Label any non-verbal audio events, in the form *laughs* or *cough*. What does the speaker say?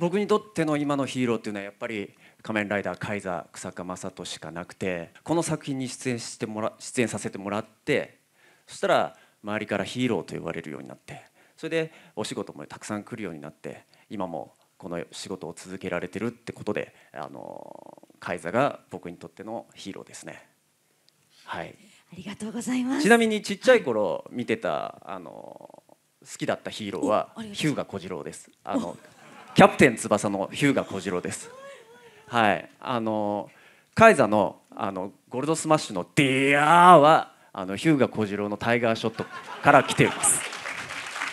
僕にとっての今のヒーローっていうのはやっぱり「仮面ライダーカイザー草加正人」しかなくてこの作品に出演してもら出演させてもらってそしたら周りからヒーローと呼ばれるようになってそれでお仕事もたくさん来るようになって今もこの仕事を続けられてるってことであのカイザが僕にとってのヒーローですね。はいありがとうございますちなみにちっちゃい頃見てた、あの好きだったヒーローは日向小次郎です。あの *laughs* キャプテン翼の日向小次郎です。はい、あのカイザのあのゴールドスマッシュの「ディアーは」は日向小次郎のタイガーショットから来ています。